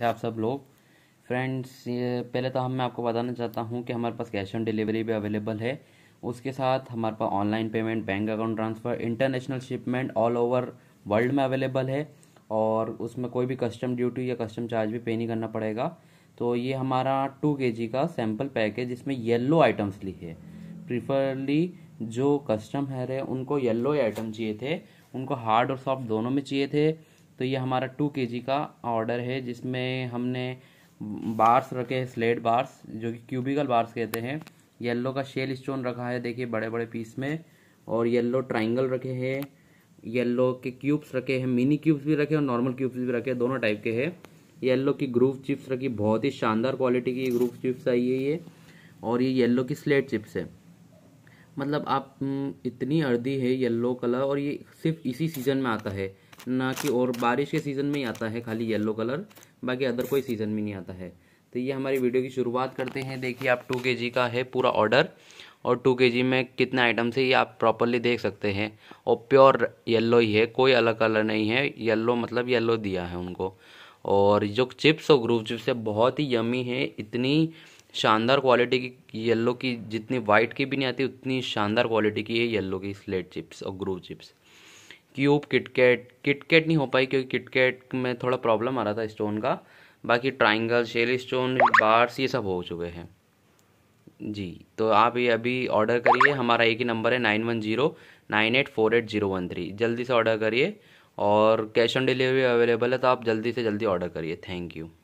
थे आप सब लोग फ्रेंड्स पहले तो हम मैं आपको बताना चाहता हूँ कि हमारे पास कैश ऑन डिलीवरी भी अवेलेबल है उसके साथ हमारे पास online payment bank account transfer international shipment all over world में अवेलेबल है और उसमें कोई भी कस्टम ड्यूटी या कस्टम चार्ज भी पे नहीं करना पड़ेगा तो ये हमारा टू के जी का सैम्पल पैक है जिसमें येल्लो आइटम्स ली है प्रिफरली जो कस्टम है उनको येल्लो आइटम चाहिए थे उनको हार्ड और सॉफ्ट दोनों में चाहिए थे तो ये हमारा टू के का ऑर्डर है जिसमें हमने बार्स रखे हैं स्लेट बार्स जो कि क्यूबिकल बार्स कहते हैं येल्लो का शेल स्टोन रखा है देखिए बड़े बड़े पीस में और येल्लो ट्राइंगल रखे हैं येल्लो के क्यूब्स रखे हैं मिनी क्यूब्स भी रखे हैं और नॉर्मल क्यूब्स भी रखे हैं दोनों टाइप के हैं येल्लो की ग्रूफ चिप्स रखी बहुत ही शानदार क्वालिटी की ग्रूफ चिप्स आई है ये और ये येल्लो की स्लेट चिप्स है मतलब आप हम्म, इतनी अर्दी है येल्लो कलर और ये सिर्फ इसी सीज़न में आता है ना कि और बारिश के सीज़न में ही आता है खाली येलो कलर बाकी अदर कोई सीज़न में नहीं आता है तो ये हमारी वीडियो की शुरुआत करते हैं देखिए आप टू के का है पूरा ऑर्डर और टू के में कितने आइटम्स है ये आप प्रॉपरली देख सकते हैं और प्योर येल्लो ही है कोई अलग कलर नहीं है येल्लो मतलब येल्लो दिया है उनको और जो चिप्स और ग्रूव चिप्स है बहुत ही यमी है इतनी शानदार क्वालिटी की येलो की जितनी वाइट की भी नहीं आती उतनी शानदार क्वालिटी की है येलो की स्लेट चिप्स और groove chips cube KitKat KitKat नहीं हो पाई क्योंकि किटकेट में थोड़ा प्रॉब्लम आ रहा था स्टोन का बाकी ट्राइंगल शेल स्टोन बार्स ये सब हो चुके हैं जी तो आप ये अभी ऑर्डर करिए हमारा एक ही नंबर है nine one zero nine eight four eight zero one three जल्दी से ऑर्डर करिए और कैश ऑन डिलीवरी अवेलेबल है तो आप जल्दी से जल्दी ऑर्डर करिए थैंक यू